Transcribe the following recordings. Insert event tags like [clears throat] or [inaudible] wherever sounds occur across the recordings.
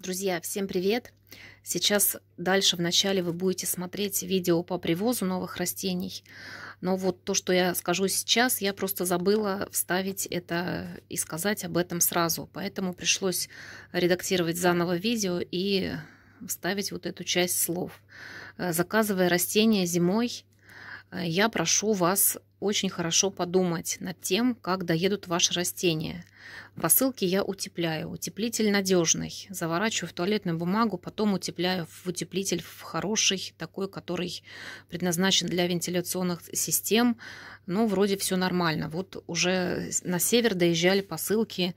Друзья, всем привет! Сейчас дальше в начале вы будете смотреть видео по привозу новых растений. Но вот то, что я скажу сейчас, я просто забыла вставить это и сказать об этом сразу. Поэтому пришлось редактировать заново видео и вставить вот эту часть слов. Э, заказывая растения зимой, Э, я прошу вас очень хорошо подумать над тем, как доедут ваши растения. Посылки я утепляю. Утеплитель надежный. Заворачиваю в туалетную бумагу, потом утепляю в утеплитель в хороший, такой, который предназначен для вентиляционных систем. Но ну, вроде все нормально. Вот уже на север доезжали посылки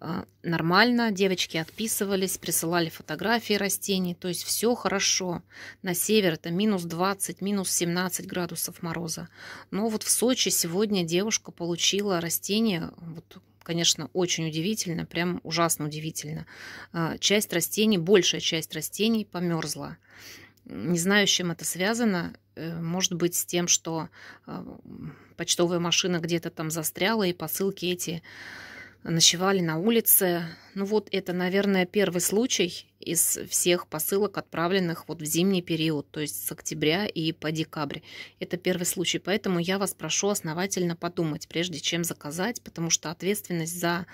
а, нормально, девочки отписывались, присылали фотографии растений, то есть все хорошо. На север это минус 20, минус 17 градусов мороза. Но вот в Сочи сегодня девушка получила растение, вот, конечно, очень удивительно, прям ужасно удивительно. А, часть растений, большая часть растений померзла. Не знаю, с чем это связано. Э, может быть, с тем, что а, почтовая машина где-то там застряла, и посылки эти ночевали на улице. Ну вот это, наверное, первый случай из всех посылок, отправленных вот в зимний период, то есть с октября и по декабрь. Это первый случай, поэтому я вас прошу основательно подумать, прежде чем заказать, потому что ответственность за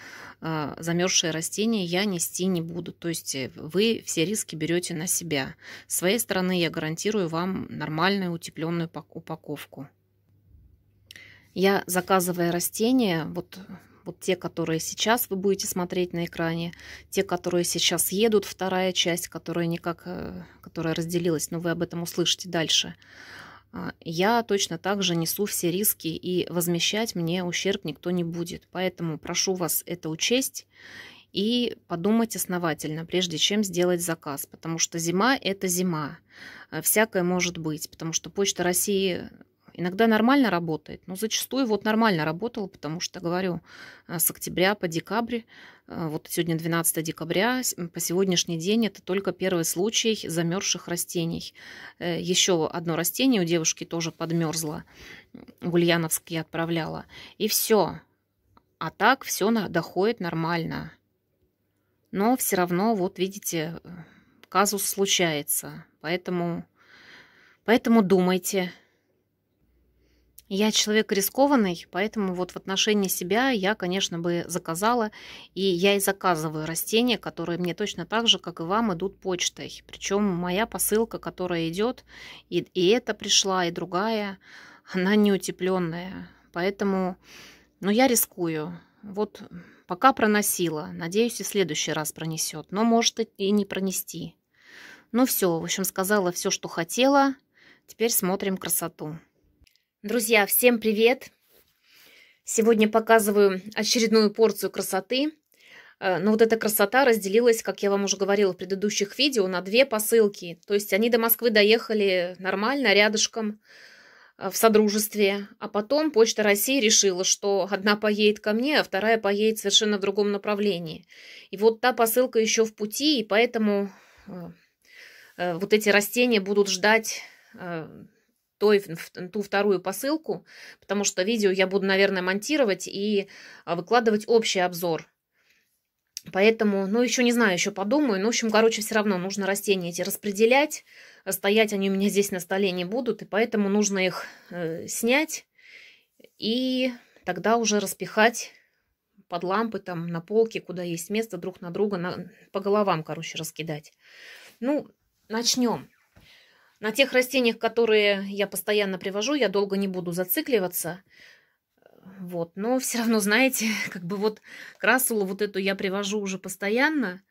э, замерзшие растения я нести не буду. То есть э, вы все риски берете на себя. С своей стороны я гарантирую вам нормальную утепленную упаковку. Я, заказывая растения, вот вот те, которые сейчас вы будете смотреть на экране, те, которые сейчас едут, вторая часть, которая никак, э, которая разделилась, но вы об этом услышите дальше. А, я точно так же несу все риски и возмещать мне ущерб никто не будет. Поэтому прошу вас это учесть и подумать основательно, прежде чем сделать заказ, потому что зима – это зима. Э, всякое может быть, потому что Почта России Иногда нормально работает, но зачастую вот нормально работало, потому что, говорю, э, с октября по декабрь, э, вот сегодня 12 декабря, по сегодняшний день это только первый случай замерзших растений. Э, еще одно растение у девушки тоже подмерзло, в Ульяновск я отправляла. И все. А так все доходит нормально. Но все равно, вот видите, казус случается. Поэтому, поэтому думайте, я человек рискованный, поэтому вот в отношении себя я, конечно, бы заказала, и я и заказываю растения, которые мне точно так же, как и вам, идут почтой. Причем моя посылка, которая идет, и, и эта пришла, и другая, она неутепленная. Поэтому, ну, я рискую. Вот пока проносила, надеюсь, и в следующий раз пронесет, но может и не пронести. Ну все, в общем, сказала все, что хотела. Теперь смотрим красоту. Друзья, всем привет! Сегодня показываю очередную порцию красоты. Э, но вот эта красота разделилась, как я вам уже говорила в предыдущих видео, на две посылки. То есть они до Москвы доехали нормально, рядышком, э, в содружестве. А потом Почта России решила, что одна поедет ко мне, а вторая поедет совершенно в другом направлении. И вот та посылка еще в пути, и поэтому э, вот эти растения будут ждать той, ту вторую посылку, потому что видео я буду, наверное, монтировать и а, выкладывать общий обзор. Поэтому, ну, еще не знаю, еще подумаю. Ну, в общем, короче, все равно нужно растения эти распределять. А стоять они у меня здесь на столе не будут, и поэтому нужно их э, снять и тогда уже распихать под лампы, там, на полке, куда есть место, друг на друга, на, по головам, короче, раскидать. Ну, начнем. На тех растениях, которые я постоянно привожу, я долго не буду зацикливаться. Вот, но все равно, знаете, [laughs] как бы вот красулу вот эту я привожу уже постоянно.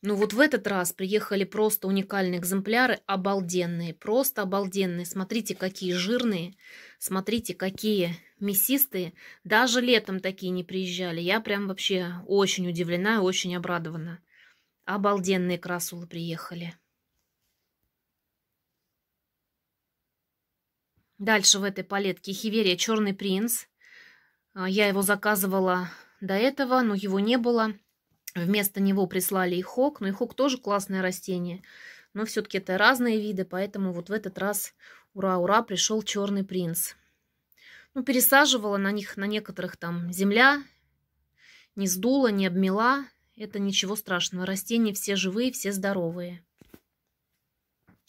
Но вот в этот раз приехали просто уникальные экземпляры, обалденные, просто обалденные. Смотрите, какие жирные, смотрите, какие мясистые. Даже летом такие не приезжали. Я прям вообще очень удивлена и очень обрадована. Обалденные красулы приехали. Дальше в этой палетке Хиверия Черный Принц. А, я его заказывала до этого, но его не было. Вместо него прислали и хок. но и хок тоже классное растение. Но все-таки это разные виды, поэтому вот в этот раз ура-ура пришел Черный Принц. Ну, пересаживала на них, на некоторых там земля, не сдула, не обмела. Это ничего страшного. Растения все живые, все здоровые.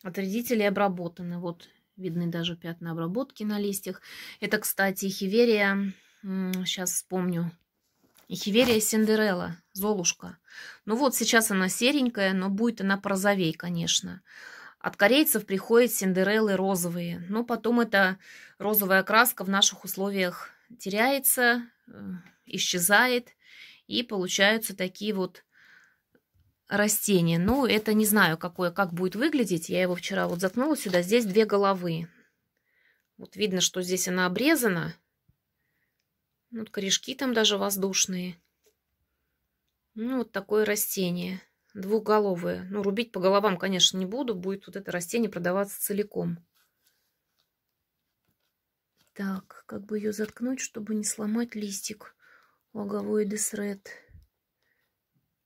От вредителей обработаны. Вот Видны даже пятна обработки на листьях. Это, кстати, хиверия. Сейчас вспомню. Хиверия Синдерелла, Золушка. Ну вот, сейчас она серенькая, но будет она прозовей, конечно. От корейцев приходят синдереллы розовые. Но потом эта розовая краска в наших условиях теряется, э, исчезает. И получаются такие вот растение. Ну, это не знаю, какое, как будет выглядеть. Я его вчера вот заткнула сюда. Здесь две головы. Вот видно, что здесь она обрезана. Ну, вот корешки там даже воздушные. Ну, вот такое растение. Двухголовое. Ну, рубить по головам, конечно, не буду. Будет вот это растение продаваться целиком. Так, как бы ее заткнуть, чтобы не сломать листик. Логовой десред.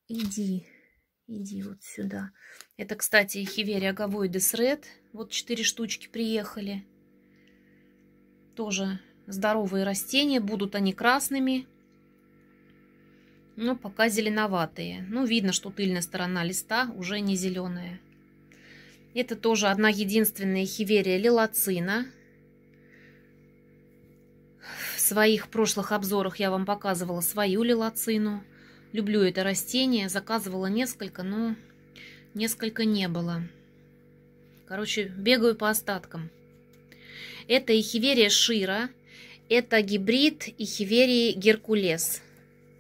Иди. Иди вот сюда. Это, кстати, хиверия гавоидес ред. Вот четыре штучки приехали. Тоже здоровые растения. Будут они красными. Но пока зеленоватые. Ну, видно, что тыльная сторона листа уже не зеленая. Это тоже одна единственная хиверия лилацина. В своих прошлых обзорах я вам показывала свою лилацину. Люблю это растение. Заказывала несколько, но несколько не было. Короче, бегаю по остаткам. Это Ихиверия Шира. Это гибрид Ихиверии Геркулес.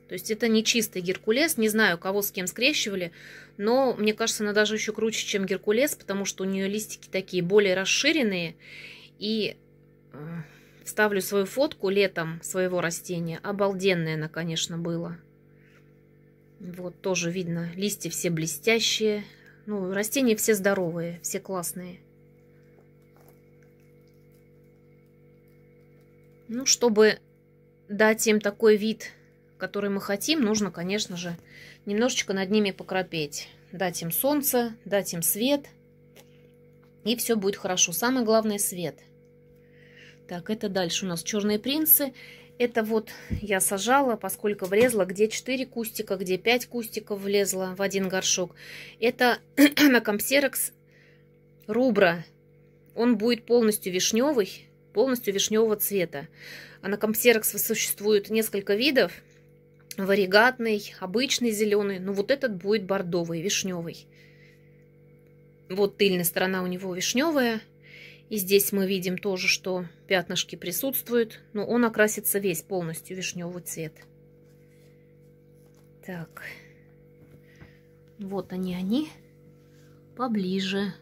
То есть это не чистый Геркулес. Не знаю, кого с кем скрещивали. Но мне кажется, она даже еще круче, чем Геркулес. Потому что у нее листики такие более расширенные. И э, ставлю свою фотку летом своего растения. Обалденное она, конечно, было. Вот тоже видно, листья все блестящие. Ну, растения все здоровые, все классные. Ну, чтобы дать им такой вид, который мы хотим, нужно, конечно же, немножечко над ними покропеть. Дать им солнце, дать им свет, и все будет хорошо. Самое главное – свет. Так, это дальше у нас черные принцы – это вот я сажала, поскольку влезла где 4 кустика, где 5 кустиков влезла в один горшок. Это [clears throat] на компсерекс рубра. Он будет полностью вишневый, полностью вишневого цвета. А на компсерекс существует несколько видов. Варигатный, обычный зеленый. Но ну вот этот будет бордовый, вишневый. Вот тыльная сторона у него вишневая, и здесь мы видим тоже, что пятнышки присутствуют, но он окрасится весь полностью вишневый цвет. Так, вот они, они поближе.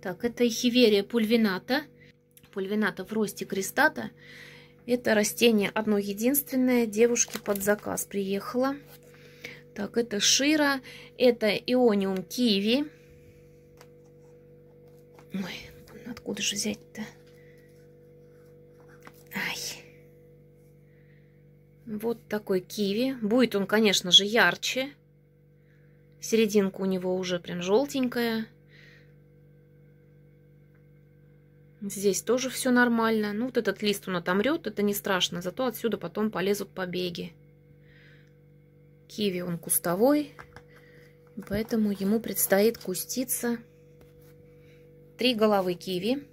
Так, это эхиверия пульвината. Пульвината в росте крестата. Это растение одно единственное. девушки под заказ приехала. Так, это шира. Это иониум киви. Ой, откуда же взять-то? Ай. Вот такой киви. Будет он, конечно же, ярче. Серединка у него уже прям желтенькая. Здесь тоже все нормально. Ну, вот этот лист он отомрет, это не страшно. Зато отсюда потом полезут побеги. Киви он кустовой, поэтому ему предстоит куститься. Три головы киви.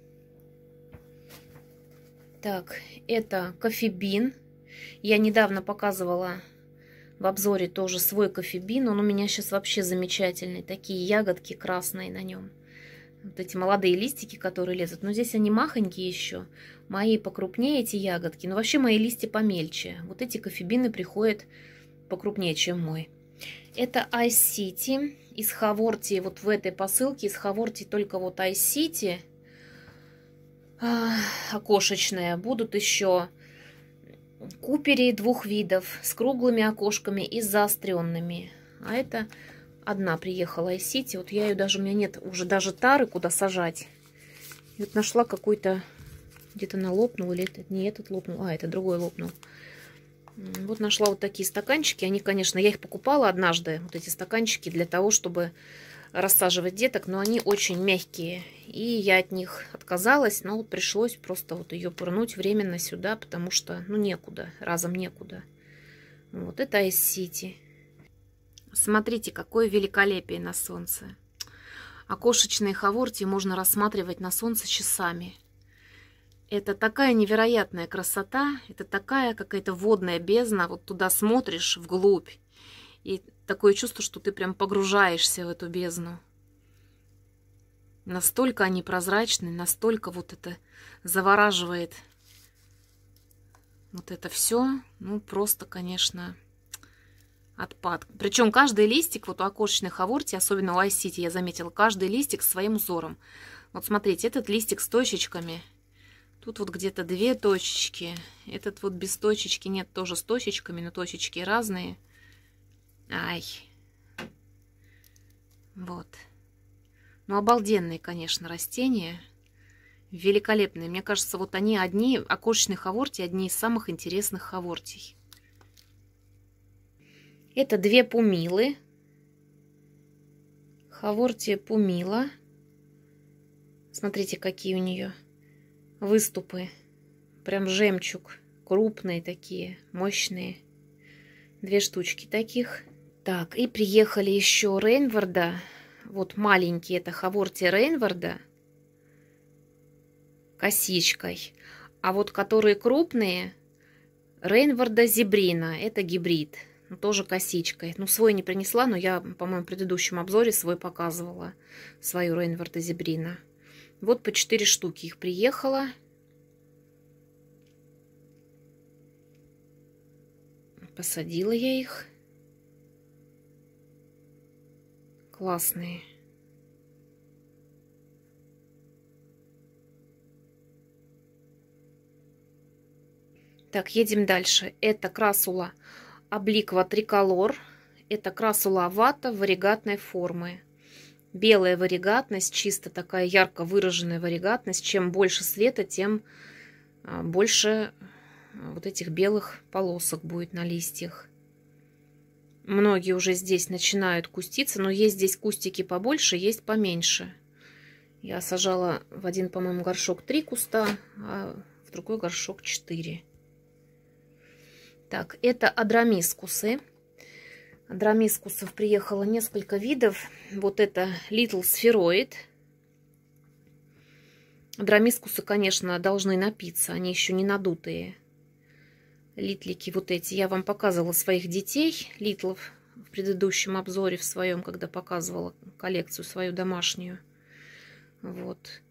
Так, это кофебин. Я недавно показывала в обзоре тоже свой кофебин. Он у меня сейчас вообще замечательный. Такие ягодки красные на нем. Вот эти молодые листики, которые лезут. Но ну, здесь они махонькие еще. Мои покрупнее эти ягодки. Но ну, вообще мои листья помельче. Вот эти кофебины приходят покрупнее, чем мой. Это Айсити из Хаворти. Вот в этой посылке из Хаворти только вот Айсити окошечная. Будут еще купери двух видов с круглыми окошками и заостренными. А это Одна приехала из Сити. Вот я ее даже, у меня нет уже даже тары, куда сажать. И вот нашла какой-то, где-то она лопнула, или этот, не этот лопнул, а это другой лопнул. Вот нашла вот такие стаканчики. Они, конечно, я их покупала однажды, вот эти стаканчики, для того, чтобы рассаживать деток, но они очень мягкие. И я от них отказалась, но вот пришлось просто вот ее пырнуть временно сюда, потому что, ну, некуда, разом некуда. Вот, это из Сити. Смотрите, какое великолепие на солнце. Окошечные хавортии можно рассматривать на солнце часами. Это такая невероятная красота, это такая какая-то водная бездна, вот туда смотришь вглубь, и такое чувство, что ты прям погружаешься в эту бездну. Настолько они прозрачны, настолько вот это завораживает вот это все, ну просто, конечно, отпад. Причем каждый листик, вот у окошечных аворти, особенно у айсити, я заметила, каждый листик своим узором. Вот смотрите, этот листик с точечками, тут вот где-то две точечки, этот вот без точечки, нет, тоже с точечками, но точечки разные. Ай. Вот. Ну, обалденные, конечно, растения. Великолепные. Мне кажется, вот они одни, окошечные хаворти, одни из самых интересных хавортий. Это две пумилы. Хавортия пумила. Смотрите, какие у нее выступы. Прям жемчуг. Крупные такие, мощные. Две штучки таких. Так, и приехали еще Рейнварда. Вот маленькие это Хавортия Рейнварда. Косичкой. А вот которые крупные, Рейнварда Зебрина. Это гибрид. Ну, тоже косичкой. Ну, свой не принесла, но я, по-моему, в предыдущем обзоре свой показывала, свою Рейнварда Зебрина. Вот по 4 штуки их приехала, Посадила я их. Классные. Так, едем дальше. Это красула Обликва триколор. Это красула вата варигатной формы. Белая варигатность, чисто такая ярко выраженная варигатность. Чем больше света, тем а, больше а, вот этих белых полосок будет на листьях. Многие уже здесь начинают куститься, но есть здесь кустики побольше, есть поменьше. Я сажала в один, по-моему, горшок три куста, а в другой горшок четыре. Так, это адрамискусы. Адрамискусов приехало несколько видов. Вот это Little Spheroid. Адрамискусы, конечно, должны напиться. Они еще не надутые. Литлики вот эти. Я вам показывала своих детей, литлов, в предыдущем обзоре в своем, когда показывала коллекцию свою домашнюю. Вот.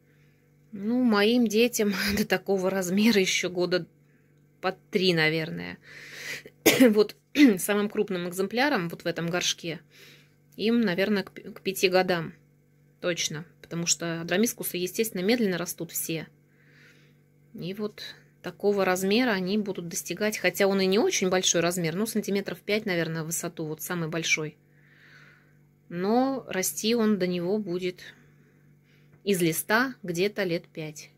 Ну, моим детям [laughs] до такого размера еще года под три, наверное. [coughs] вот [clears throat] самым крупным экземпляром вот в этом горшке им, наверное, к, к пяти годам. Точно. Потому что драмискусы, естественно, медленно растут все. И вот такого размера они будут достигать, хотя он и не очень большой размер, ну, сантиметров пять, наверное, в высоту, вот самый большой. Но расти он до него будет из листа где-то лет пять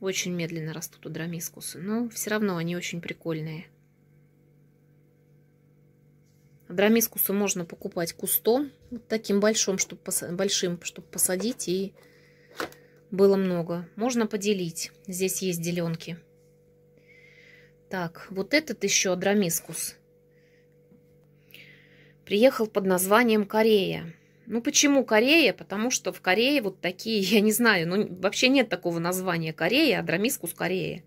очень медленно растут у драмискусы, но все равно они очень прикольные. Драмискусы можно покупать кустом, вот таким большим, чтобы, большим, чтобы посадить и было много. Можно поделить, здесь есть деленки. Так, вот этот еще драмискус приехал под названием Корея. Ну почему Корея? Потому что в Корее вот такие, [laughs] я не знаю, ну вообще нет такого названия Корея, адромискус Корея.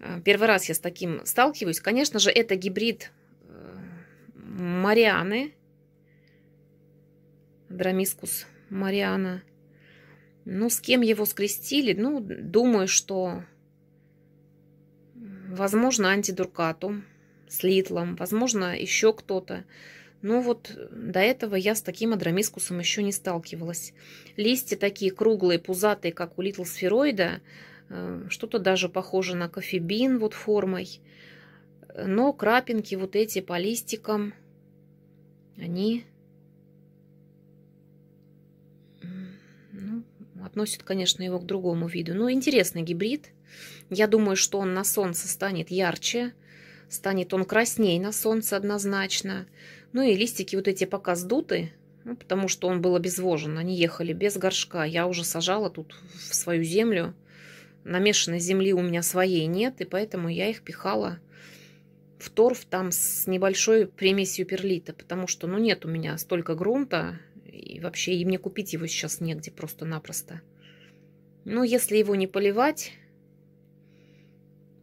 Э, первый раз я с таким сталкиваюсь. Конечно же, это гибрид э, Марианы, Драмискус Мариана. Ну, с кем его скрестили? Ну, думаю, что, возможно, антидуркатум с Литлом, возможно, еще кто-то. Но ну вот э, до этого я с таким адромискусом еще не сталкивалась. Листья такие круглые, пузатые, как у литлсфероида, э, что-то даже похоже на кофебин вот формой. Но крапинки вот эти по листикам, они ну, относят, конечно, его к другому виду. Но ну, интересный гибрид. Я думаю, что он на солнце станет ярче, Станет он красней на солнце однозначно. Ну и листики вот эти пока сдуты, ну, потому что он был обезвожен. Они ехали без горшка. Я уже сажала тут в свою землю. Намешанной земли у меня своей нет, и поэтому я их пихала в торф там с небольшой примесью перлита, потому что, ну, нет у меня столько грунта, и вообще и мне купить его сейчас негде просто-напросто. Ну если его не поливать,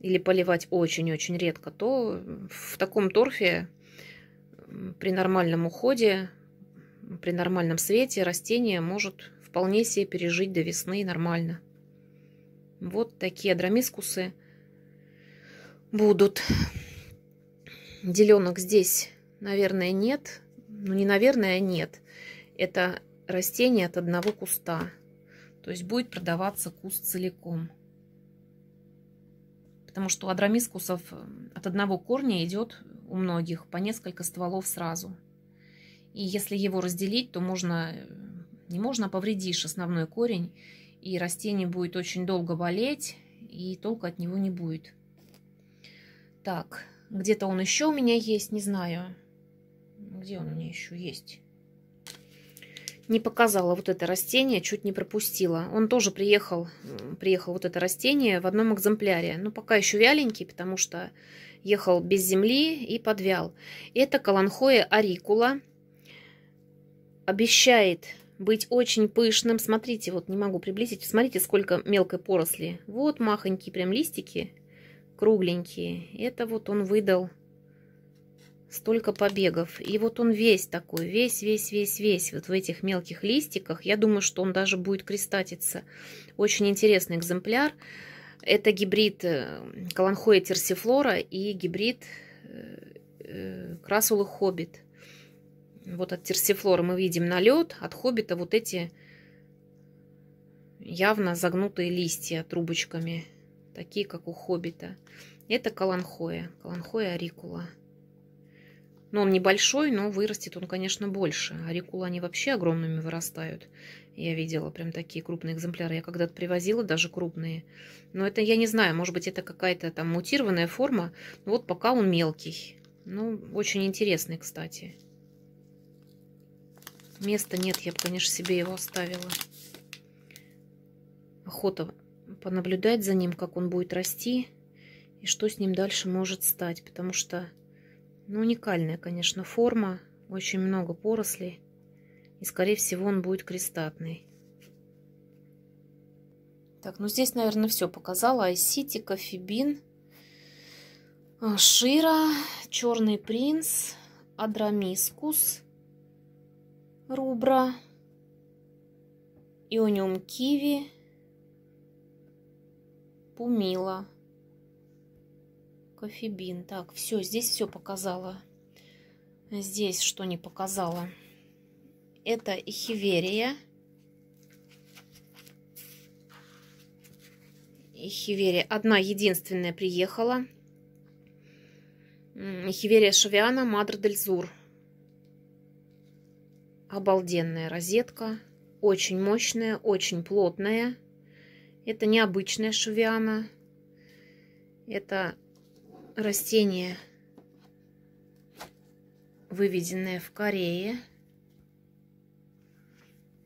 или поливать очень-очень редко, то в таком торфе при нормальном уходе, при нормальном свете растение может вполне себе пережить до весны нормально. Вот такие адромискусы будут. Деленок здесь, наверное, нет. Ну, не наверное, а нет. Это растение от одного куста. То есть будет продаваться куст целиком потому что адромискусов эм, от одного корня идет у многих по несколько стволов сразу. И если его разделить, то можно, э, не можно, а повредишь основной корень, и растение будет очень долго болеть, и толка от него не будет. Так, где-то он еще у меня есть, не знаю. Где он у меня еще есть? не показала вот это растение, чуть не пропустила. Он тоже приехал, приехал вот это растение в одном экземпляре. Но ну, пока еще вяленький, потому что ехал без земли и подвял. Это каланхоя арикула. Обещает быть очень пышным. Смотрите, вот не могу приблизить. Смотрите, сколько мелкой поросли. Вот махонькие прям листики, кругленькие. Это вот он выдал столько побегов. И вот он весь такой, весь, весь, весь, весь, вот в этих мелких листиках. Я думаю, что он даже будет крестатиться. Очень интересный экземпляр. Это гибрид э, Каланхоя терсифлора и гибрид э, э, Красулы Хоббит. Вот от терсифлора мы видим налет, от Хоббита вот эти явно загнутые листья трубочками, такие как у Хоббита. Это Каланхоя, Каланхоя арикула. Но ну, он небольшой, но вырастет он, конечно, больше. А рекулы, они вообще огромными вырастают. Я видела прям такие крупные экземпляры. Я когда-то привозила даже крупные. Но это, я не знаю, может быть, это какая-то там мутированная форма. Но вот пока он мелкий. Ну, очень интересный, кстати. Места нет, я бы, конечно, себе его оставила. Охота понаблюдать за ним, как он будет расти и что с ним дальше может стать. Потому что ну, уникальная, конечно, форма. Очень много порослей. И, скорее всего, он будет крестатный. Так, ну здесь, наверное, все показала. Айситика, Фибин, а, Шира, Черный принц, Адрамискус, Рубра, Иониум Киви, Пумила. Кофебин. Так, все, здесь все показала. Здесь что не показала. Это эхиверия. Эхиверия одна единственная приехала. Эхиверия Шавиана, Мадр Дель Зур. Обалденная розетка. Очень мощная, очень плотная. Это необычная шавиана. Это растение, выведенное в Корее.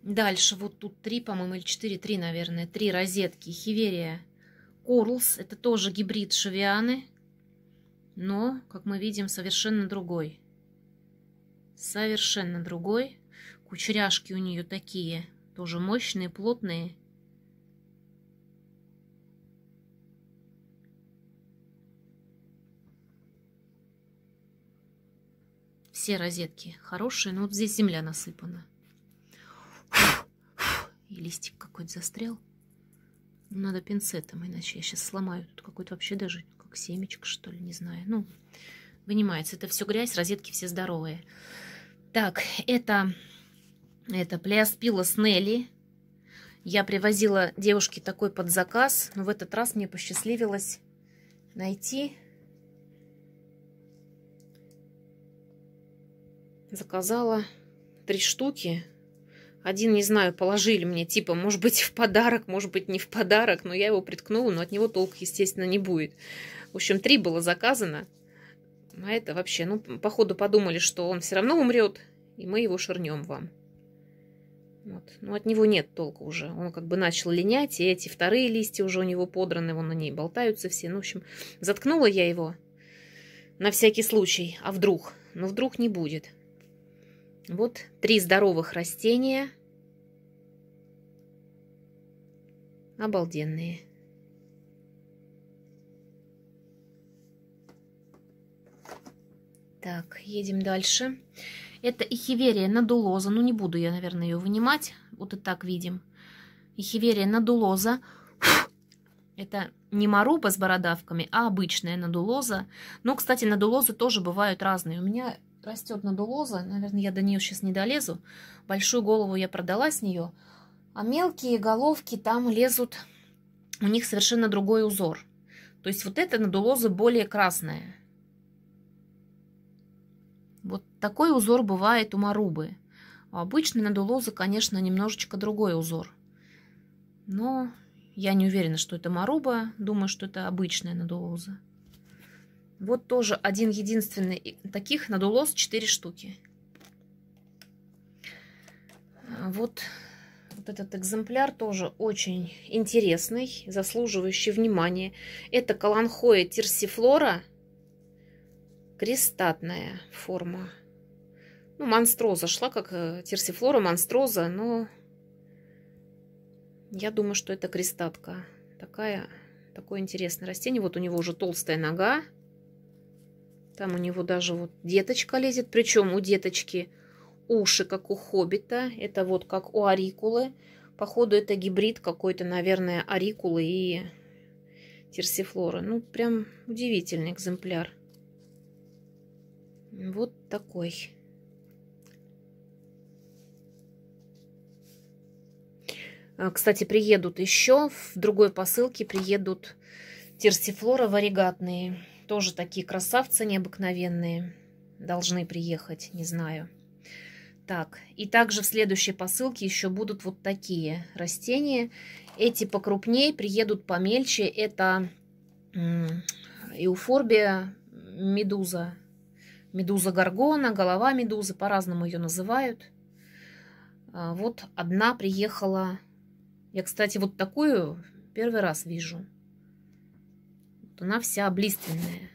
Дальше вот тут три, по-моему, или четыре, три, наверное, три розетки. Хиверия Корлс, это тоже гибрид шавианы, но, как мы видим, совершенно другой. Совершенно другой. Кучеряшки у нее такие, тоже мощные, плотные. все розетки хорошие, но вот здесь земля насыпана. И листик какой-то застрял. Ну, надо пинцетом, иначе я сейчас сломаю. Тут какой-то вообще даже как семечко, что ли, не знаю. Ну, вынимается. Это все грязь, розетки все здоровые. Так, это, это Плеоспила с Нелли. Я привозила девушке такой под заказ, но в этот раз мне посчастливилось найти Заказала три штуки. Один, не знаю, положили мне, типа, может быть, [laughs] в подарок, может быть, не в подарок, но я его приткнула, но от него толк, естественно, не будет. В общем, три было заказано. А это вообще, ну, походу подумали, что он все равно умрет, и мы его шернем вам. Вот. ну, от него нет толка уже. Он как бы начал линять, и эти вторые листья уже у него подраны, вон на ней болтаются все. Ну, в общем, заткнула я его на всякий случай. А вдруг? Но вдруг не будет. Вот три здоровых растения. Обалденные. Так, едем дальше. Это эхиверия надулоза. Ну, не буду я, наверное, ее вынимать. Вот и так видим. Эхиверия надулоза. Это не маруба с бородавками, а обычная надулоза. Но, ну, кстати, надулозы тоже бывают разные. У меня растет надулоза. Наверное, я до нее сейчас не долезу. Большую голову я продала с нее. А мелкие головки там лезут, у них совершенно другой узор. То есть вот эта надулоза более красная. Вот такой узор бывает у марубы. У а обычной надулозы, конечно, немножечко другой узор. Но я не уверена, что это маруба. Думаю, что это обычная надулоза. Вот тоже один единственный. Таких на дулос 4 штуки. А, вот, вот этот экземпляр тоже очень интересный, заслуживающий внимания. Это каланхоя терсифлора Крестатная форма. Ну, монстроза шла, как э, терсифлора монстроза, но я думаю, что это крестатка. Такая, такое интересное растение. Вот у него уже толстая нога. Там у него даже вот деточка лезет. Причем у деточки уши, как у хоббита. Это вот как у арикулы. Походу, это гибрид какой-то, наверное, арикулы и терсифлоры. Ну, прям удивительный экземпляр. Вот такой. А, кстати, приедут еще. В другой посылке приедут терсифлора варигатные. Тоже такие красавцы необыкновенные. Должны приехать, не знаю. Так, и также в следующей посылке еще будут вот такие растения. Эти покрупнее, приедут помельче. Это эуфорбия медуза. Медуза горгона, голова медузы, по-разному ее называют. А, вот одна приехала. Я, кстати, вот такую первый раз вижу. Вот она вся блиственная.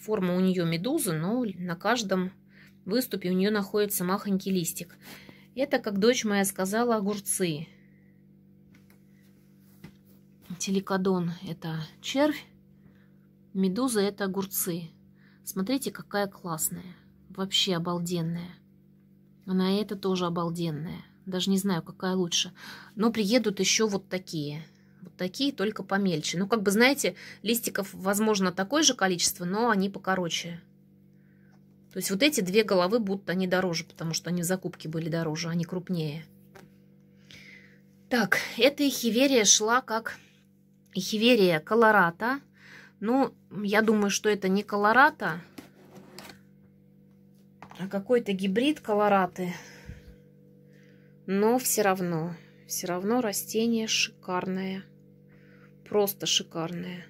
Форма у нее медуза, но на каждом выступе у нее находится махонький листик. Это, как дочь моя сказала, огурцы. Телекодон – это червь, медуза – это огурцы. Смотрите, какая классная. Вообще обалденная. Она это тоже обалденная. Даже не знаю, какая лучше. Но приедут еще вот такие – вот такие только помельче. Ну, как бы, знаете, листиков, возможно, такое же количество, но они покороче. То есть вот эти две головы будут они дороже, потому что они в закупке были дороже, они крупнее. Так, эта эхиверия шла как эхиверия колората. Ну, я думаю, что это не колората, а какой-то гибрид колораты. Но все равно, все равно растение шикарное просто шикарная.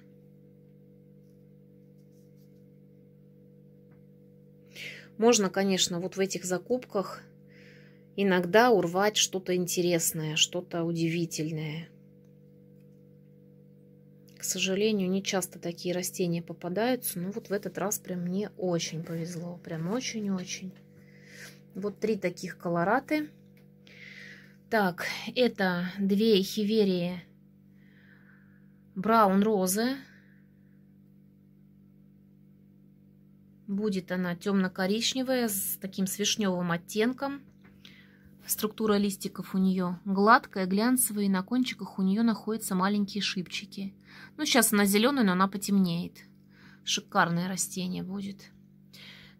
Можно, конечно, вот в этих закупках иногда урвать что-то интересное, что-то удивительное. К сожалению, не часто такие растения попадаются, но вот в этот раз прям мне очень повезло, прям очень-очень. Вот три таких колораты. Так, это две хиверии Браун розы. Будет она темно-коричневая с таким с оттенком. Структура листиков у нее гладкая, глянцевая, и на кончиках у нее находятся маленькие шипчики. Ну, сейчас она зеленая, но она потемнеет. Шикарное растение будет.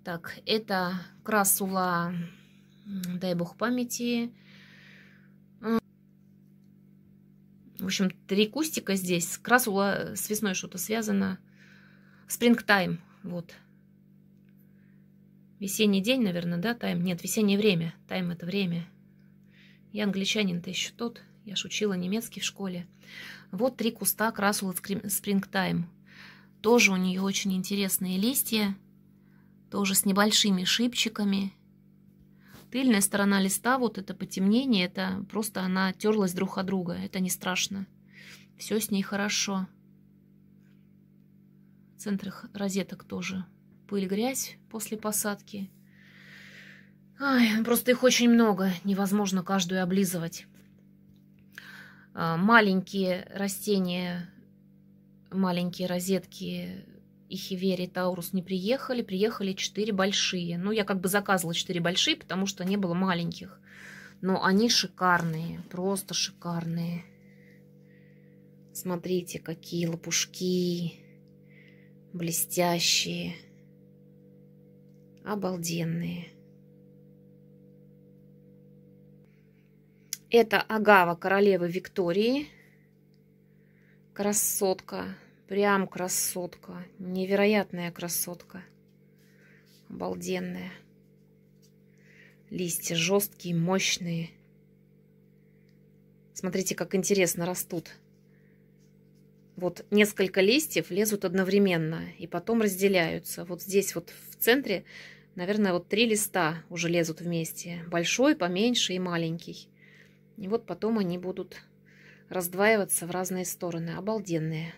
Так, это красула, дай бог памяти, В общем, три кустика здесь. Красула э, с весной что-то связано. Спрингтайм, вот. Весенний день, наверное, да, тайм? Нет, весеннее время. Тайм – это время. Я англичанин-то еще тот. Я шучила немецкий в школе. Вот три куста красула спрингтайм. Тоже у нее очень интересные листья. Тоже с небольшими шипчиками. Тыльная сторона листа, вот это потемнение, это просто она терлась друг от друга. Это не страшно. Все с ней хорошо. В центрах розеток тоже пыль, грязь после посадки. Ай, просто их очень много, невозможно каждую облизывать. А, маленькие растения, маленькие розетки и Хивери, и Таурус не приехали. Приехали четыре большие. Ну, я как бы заказывала четыре большие, потому что не было маленьких. Но они шикарные, просто шикарные. Смотрите, какие лопушки блестящие, обалденные. Это агава королевы Виктории. Красотка. Прям красотка. Невероятная красотка. Обалденная. Листья жесткие, мощные. Смотрите, как интересно растут. Вот несколько листьев лезут одновременно и потом разделяются. Вот здесь вот в центре, наверное, вот три листа уже лезут вместе. Большой, поменьше и маленький. И вот потом они будут раздваиваться в разные стороны. Обалденные.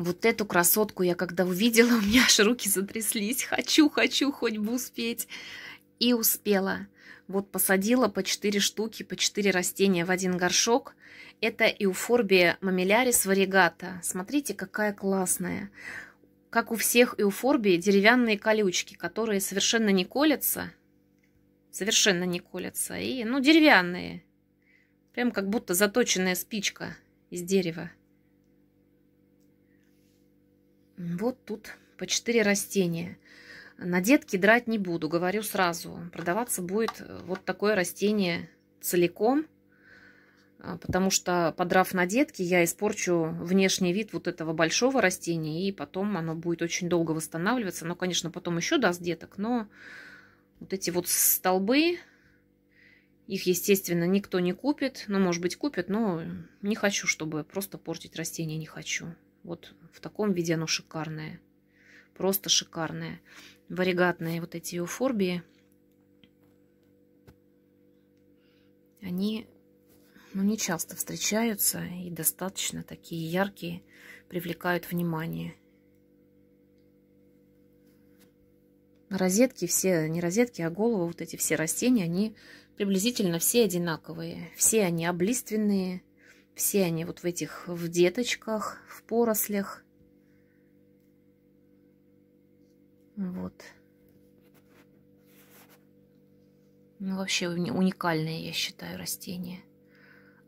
Вот эту красотку я когда увидела, [laughs] у меня аж руки затряслись. Хочу, хочу, хоть бы успеть. И успела. Вот посадила по 4 штуки, по 4 растения в один горшок. Это иуфорбия мамилярис варигата. Смотрите, какая классная. Как у всех иуфорбии, деревянные колючки, которые совершенно не колятся. Совершенно не колятся. И, ну, деревянные. Прям как будто заточенная спичка из дерева. Вот тут по 4 растения. На детки драть не буду, говорю сразу. Продаваться будет э, вот такое растение целиком, а, потому что, подрав на детки, я испорчу внешний вид вот этого большого растения, и потом оно будет очень долго восстанавливаться. Оно, конечно, потом еще даст деток, но вот эти вот столбы, их, естественно, никто не купит. Ну, может быть, купит, но не хочу, чтобы просто портить растение не хочу. Вот в таком виде оно шикарное. Просто шикарное. Варигатные вот эти эуфорбии. Они ну, не часто встречаются и достаточно такие яркие, привлекают внимание. Розетки все, не розетки, а головы, вот эти все растения, они приблизительно все одинаковые. Все они облиственные, все они вот в этих, в деточках, в порослях. Вот. Ну, вообще уникальные, я считаю, растения.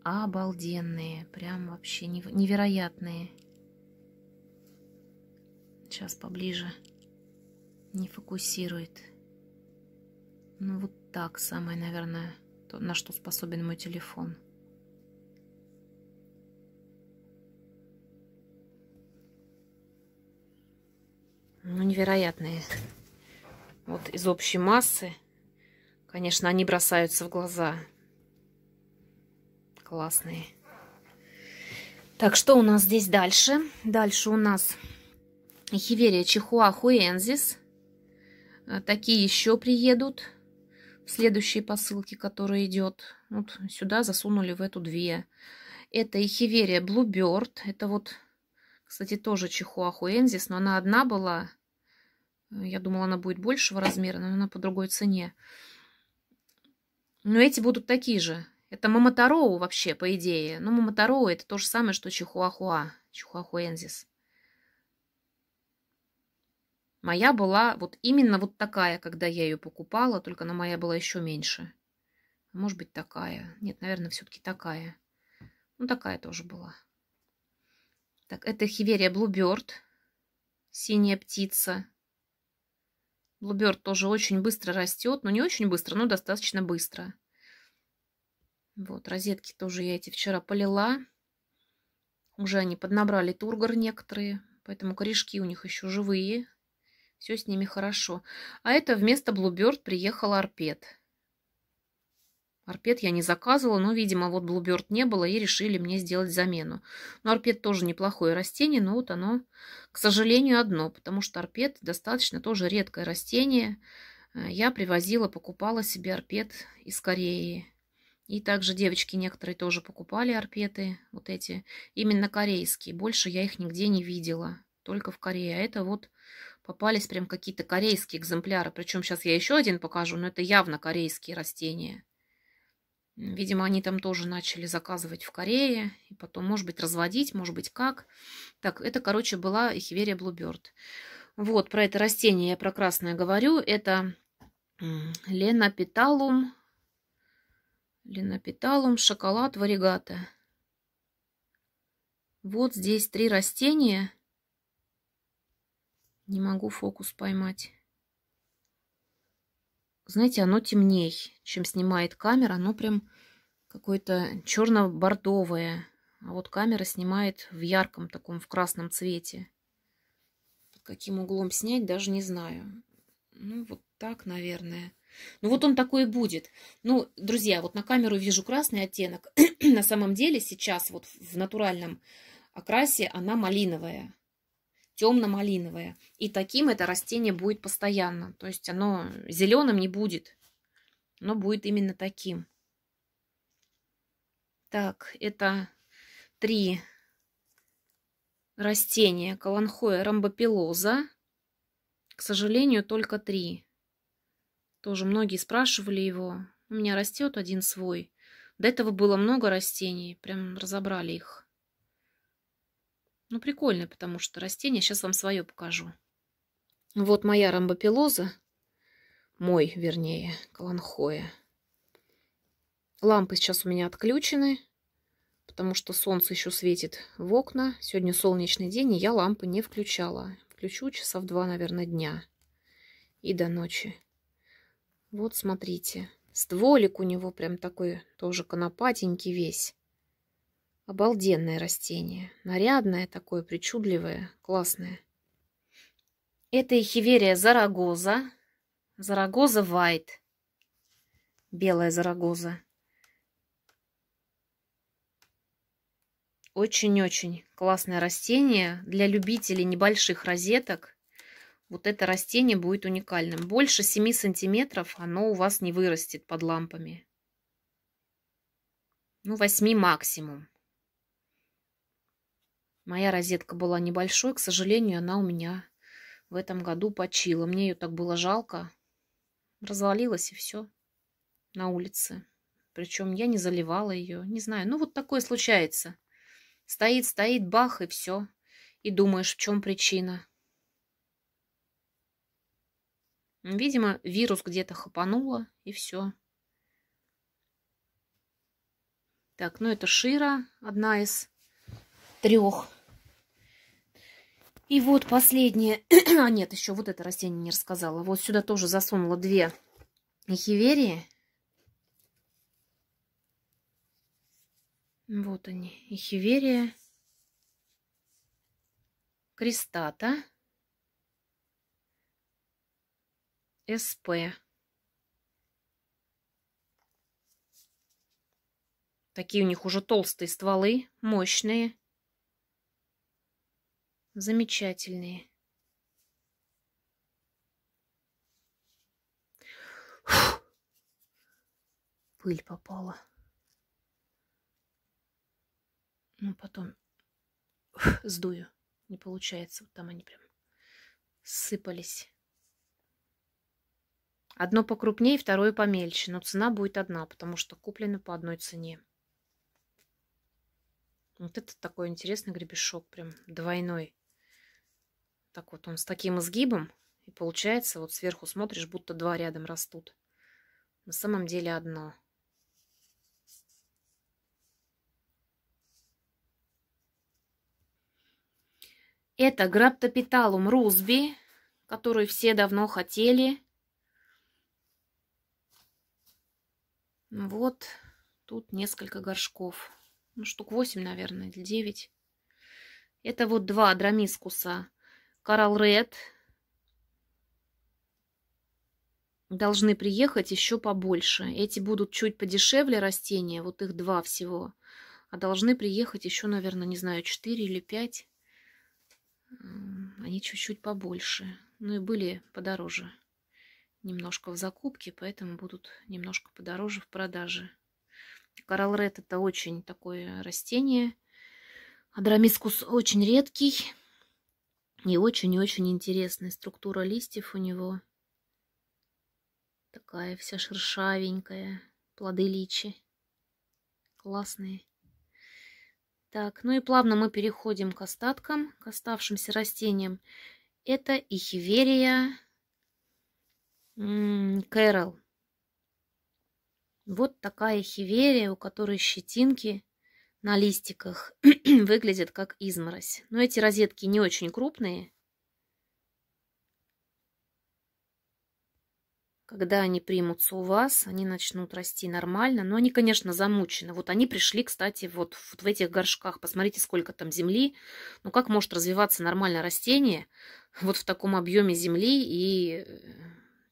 Обалденные, прям вообще невероятные. Сейчас поближе не фокусирует. Ну, вот так самое, наверное, то, на что способен мой телефон. ну, невероятные. Вот из общей массы, конечно, они бросаются в глаза. Классные. Так, что у нас здесь дальше? Дальше у нас Хиверия Чихуа э, Такие еще приедут в следующей посылке, которая идет. Вот сюда засунули в эту две. Это Ихиверия Bluebird. Это вот, кстати, тоже Чихуа но она одна была. Э, я думала, она будет большего размера, но она по другой цене. Но эти будут такие же. Это Маматароу вообще, по идее. Но Маматароу это то же самое, что Чихуахуа. Чихуахуэнзис. Моя была вот именно вот такая, когда я ее покупала, только она моя была еще меньше. Может быть, такая. Нет, наверное, все-таки такая. Ну, такая тоже была. Так, это хиверия Bluebird. Синяя птица. Блуберт тоже очень быстро растет, но не очень быстро, но достаточно быстро. Вот, розетки тоже я эти вчера полила. Уже они поднабрали тургор некоторые, поэтому корешки у них еще живые. Все с ними хорошо. А это вместо Блуберт приехал арпед. Арпет я не заказывала, но, видимо, вот Блуберт не было и решили мне сделать замену. Но арпет тоже неплохое растение, но вот оно, к сожалению, одно, потому что арпет достаточно тоже редкое растение. Э, я привозила, покупала себе арпет из Кореи. И также девочки некоторые тоже покупали арпеты, вот эти, именно корейские. Больше я их нигде не видела, только в Корее. А это вот попались прям какие-то корейские экземпляры. Причем сейчас я еще один покажу, но это явно корейские растения. Видимо, они там тоже начали заказывать в Корее, и потом, может быть, разводить, может быть, как. Так, это, короче, была эхиверия блуберт. Вот, про это растение я про красное говорю. Это ленопиталум, ленопиталум, шоколад, варигата. Вот здесь три растения. Не могу фокус поймать знаете, оно темней, чем снимает камера. Оно прям какое-то черно-бордовое. А вот камера снимает в ярком таком, в красном цвете. Под каким углом снять, даже не знаю. Ну, вот так, наверное. Ну, вот он такой и будет. Ну, друзья, вот на камеру вижу красный оттенок. [clears throat] на самом деле сейчас вот в натуральном окрасе она малиновая темно-малиновое. И таким это растение будет постоянно. То есть оно зеленым не будет. но будет именно таким. Так, это три растения. Каланхоя рамбопилоза. К сожалению, только три. Тоже многие спрашивали его. У меня растет один свой. До этого было много растений. Прям разобрали их. Ну, прикольное, потому что растение. Сейчас вам свое покажу. Вот моя ромбопилоза, Мой, вернее, каланхоя. Лампы сейчас у меня отключены, потому что солнце еще светит в окна. Сегодня солнечный день, и я лампы не включала. Включу часа в два, наверное, дня и до ночи. Вот, смотрите, стволик у него прям такой тоже конопатенький весь. Обалденное растение. Нарядное такое, причудливое, классное. Это эхиверия зарагоза. Зарагоза вайт. Белая зарагоза. Очень-очень классное растение. Для любителей небольших розеток вот это растение будет уникальным. Больше 7 сантиметров оно у вас не вырастет под лампами. Ну, 8 максимум. Моя розетка была небольшой, к сожалению, она у меня в этом году почила. Мне ее так было жалко. Развалилась и все на улице. Причем я не заливала ее, не знаю. Ну, вот такое случается. Стоит, стоит, бах, и все. И думаешь, в чем причина. Видимо, вирус где-то хапануло, и все. Так, ну это Шира, одна из трех. И вот последнее. [clears throat] а нет, еще вот это растение не рассказала. Вот сюда тоже засунула две эхиверии. Вот они, эхиверия крестата СП. Такие у них уже толстые стволы, мощные замечательные. Пыль попала. Ну, потом [laughs] сдую. Не получается. Вот там они прям сыпались. Одно покрупнее, второе помельче. Но цена будет одна, потому что куплено по одной цене. Вот это такой интересный гребешок. Прям двойной. Так вот он с таким изгибом. И получается, вот сверху смотришь, будто два рядом растут. На самом деле одно. Это граптопиталум русби, который все давно хотели. Вот тут несколько горшков. Ну, штук 8, наверное, или 9. Это вот два драмискуса Coral Ред Должны приехать еще побольше. Эти будут чуть подешевле растения, вот их два всего. А должны приехать еще, наверное, не знаю, 4 или 5. Они чуть-чуть побольше. Ну и были подороже. Немножко в закупке, поэтому будут немножко подороже в продаже. Коралл Ред это очень такое растение. Адрамискус очень редкий. И очень и очень интересная структура листьев у него. Такая вся шершавенькая. Плоды личи. Классные. Так, ну и плавно мы переходим к остаткам, к оставшимся растениям. Это ихиверия кэрол. Вот такая хиверия, у которой щетинки на листиках [clears throat] выглядят как изморозь. Но эти розетки не очень крупные. Когда они примутся у вас, они начнут расти нормально. Но они, конечно, замучены. Вот они пришли, кстати, вот, вот в этих горшках. Посмотрите, сколько там земли. Ну, как может развиваться нормально растение [laughs] вот в таком объеме земли и э,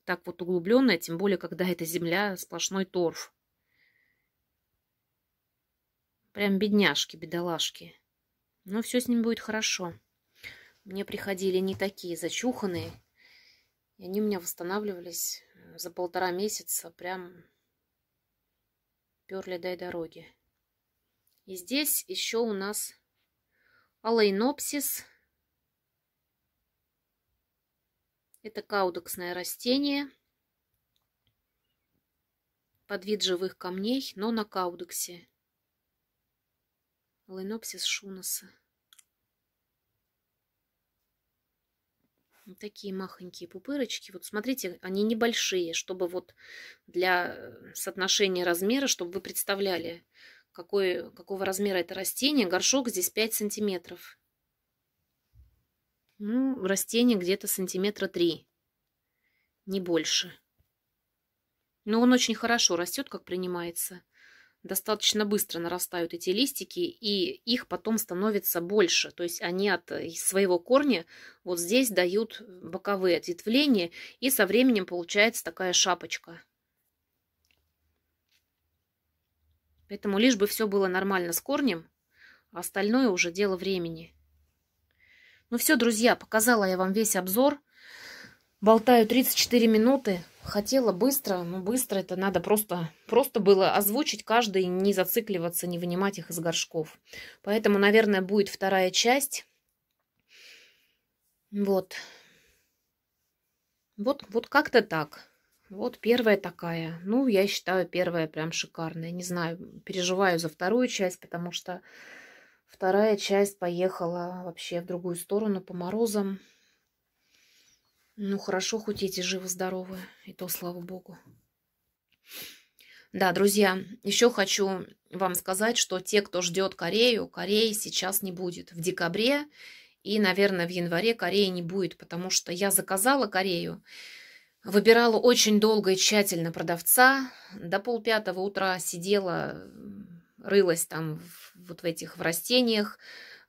так вот углубленное, тем более, когда эта земля сплошной торф. Прям бедняжки, бедолашки. Но все с ним будет хорошо. Мне приходили не такие зачуханные. И они у меня восстанавливались э, за полтора месяца. Прям перли дай дороги. И здесь еще у нас алейнопсис. Это каудексное растение под вид живых камней, но на каудексе. Лайнопсис шунаса. Вот такие махонькие пупырочки. Вот смотрите, они небольшие, чтобы вот для э, соотношения размера, чтобы вы представляли, какой, какого размера это растение. Горшок здесь 5 сантиметров. Ну, растение где-то сантиметра 3, не больше. Но он очень хорошо растет, как принимается достаточно быстро нарастают эти листики, и их потом становится больше. То есть они от э, своего корня вот здесь дают боковые ответвления, и со временем получается такая шапочка. Поэтому лишь бы все было нормально с корнем, а остальное уже дело времени. Ну все, друзья, показала я вам весь обзор. Болтаю 34 минуты хотела быстро, но быстро это надо просто, просто было озвучить каждый, не зацикливаться, не вынимать их из горшков. Поэтому, наверное, будет вторая часть. Вот. Вот, вот как-то так. Вот первая такая. Ну, я считаю, первая прям шикарная. Не знаю, переживаю за вторую часть, потому что вторая часть поехала вообще в другую сторону по морозам. Ну, хорошо, хоть эти живы-здоровы, и то слава богу. Да, друзья, еще хочу вам сказать, что те, кто ждет Корею, Кореи сейчас не будет. В декабре и, наверное, в январе Кореи не будет, потому что я заказала Корею, выбирала очень долго и тщательно продавца, до полпятого утра сидела, рылась там вот в этих в растениях,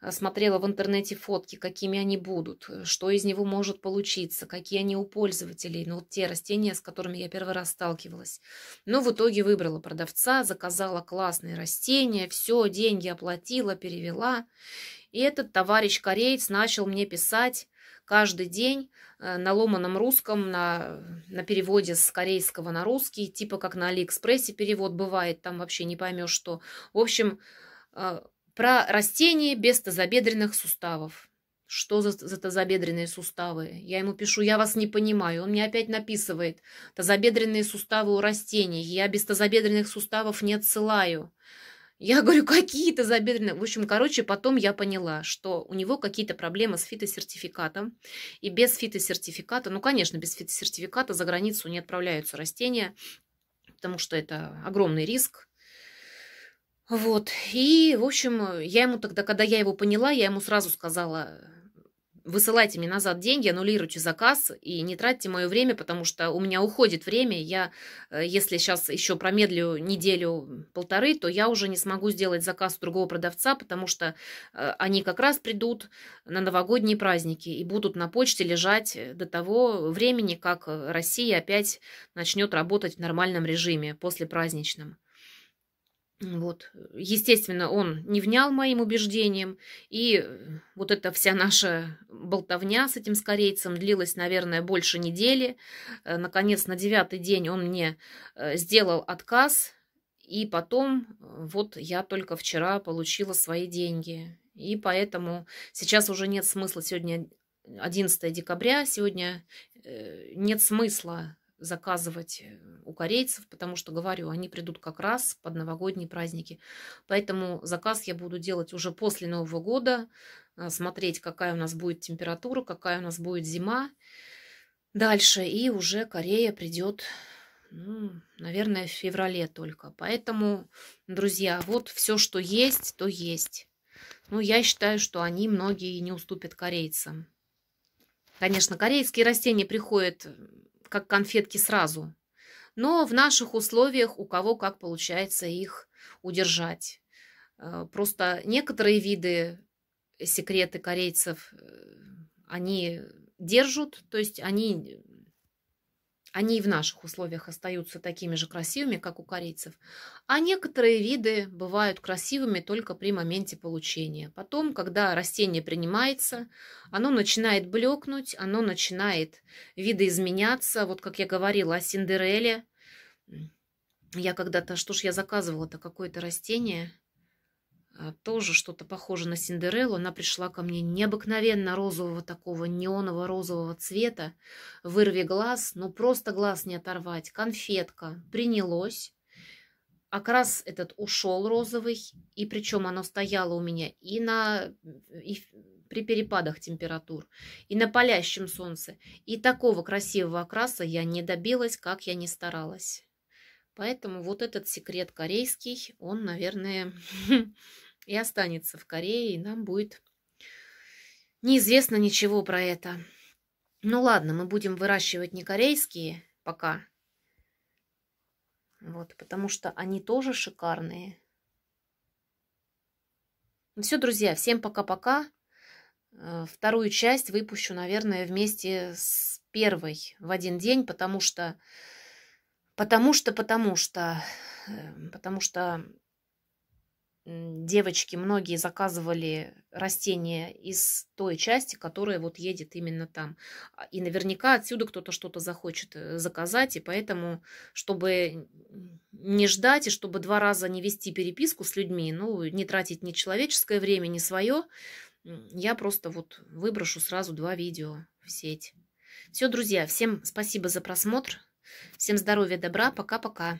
Э, смотрела в интернете фотки, какими они будут, э, что из него может получиться, какие они у пользователей, ну, вот те растения, с которыми я первый раз сталкивалась. Но ну, в итоге выбрала продавца, заказала классные растения, все, деньги оплатила, перевела. И этот товарищ кореец начал мне писать каждый день э, на ломаном русском, на, на переводе с корейского на русский, типа как на Алиэкспрессе перевод бывает, там вообще не поймешь что. В общем, про растения без тазобедренных суставов. Что за, за тазобедренные суставы? Я ему пишу, я вас не понимаю. Он мне опять написывает. Тазобедренные суставы у растений. Я без тазобедренных суставов не отсылаю. Я говорю, какие тазобедренные? В общем, короче, потом я поняла, что у него какие-то проблемы с фитосертификатом. И без фитосертификата, ну, конечно, без фитосертификата за границу не отправляются растения, потому что это огромный риск вот, и, в общем, э, я ему тогда, когда я его поняла, я ему сразу сказала, высылайте мне назад деньги, аннулируйте заказ и не тратьте мое время, потому что у меня уходит время. Я, э, если сейчас еще промедлю неделю-полторы, то я уже не смогу сделать заказ у другого продавца, потому что э, они как раз придут на новогодние праздники и будут на почте лежать до того времени, как Россия опять начнет работать в нормальном режиме после праздничном. Вот. Естественно, он не внял моим убеждениям, и э, вот эта вся наша болтовня с этим скорейцем длилась, наверное, больше недели. Э, наконец, на девятый день он мне э, сделал отказ, и потом вот я только вчера получила свои деньги. И поэтому сейчас уже нет смысла, сегодня 11 декабря, сегодня нет смысла заказывать э, у корейцев, потому что, говорю, они придут как раз под новогодние праздники. Поэтому заказ я буду делать уже после Нового года, э, смотреть, какая у нас будет температура, какая у нас будет зима. Дальше, и уже Корея придет, ну, наверное, в феврале только. Поэтому, друзья, вот все, что есть, то есть. Ну, я считаю, что они многие не уступят корейцам. Конечно, корейские растения приходят как конфетки сразу. Но в наших условиях у кого как получается их удержать. Э, просто некоторые виды э, секреты корейцев, э, они держат, то есть они они и в наших условиях остаются такими же красивыми, как у корейцев. А некоторые виды бывают красивыми только при моменте получения. Потом, когда растение принимается, оно начинает блекнуть, оно начинает видоизменяться. Вот как я говорила о Синдереле. Я когда-то, что ж я заказывала-то какое-то растение – а, тоже что-то похоже на Синдереллу. Она пришла ко мне необыкновенно розового такого неоново-розового цвета. Вырви глаз, ну просто глаз не оторвать. Конфетка принялось. Окрас этот ушел розовый, и причем оно стояло у меня и, на, и при перепадах температур, и на палящем солнце. И такого красивого окраса я не добилась, как я не старалась. Поэтому вот этот секрет корейский, он, наверное, [laughs] и останется в Корее, и нам будет неизвестно ничего про это. Ну ладно, мы будем выращивать не корейские пока. Вот, потому что они тоже шикарные. Ну все, друзья, всем пока-пока. Э, вторую часть выпущу, наверное, вместе с первой в один день, потому что Потому что, потому что, эм, потому что девочки многие заказывали растения из той части, которая вот едет именно там. А, и наверняка отсюда кто-то что-то захочет э, заказать, и поэтому, чтобы не ждать, и чтобы два раза не вести переписку с людьми, ну, не тратить ни человеческое время, ни свое, я просто вот выброшу сразу два видео в сеть. Все, друзья, всем спасибо за просмотр. Всем здоровья, добра, пока-пока.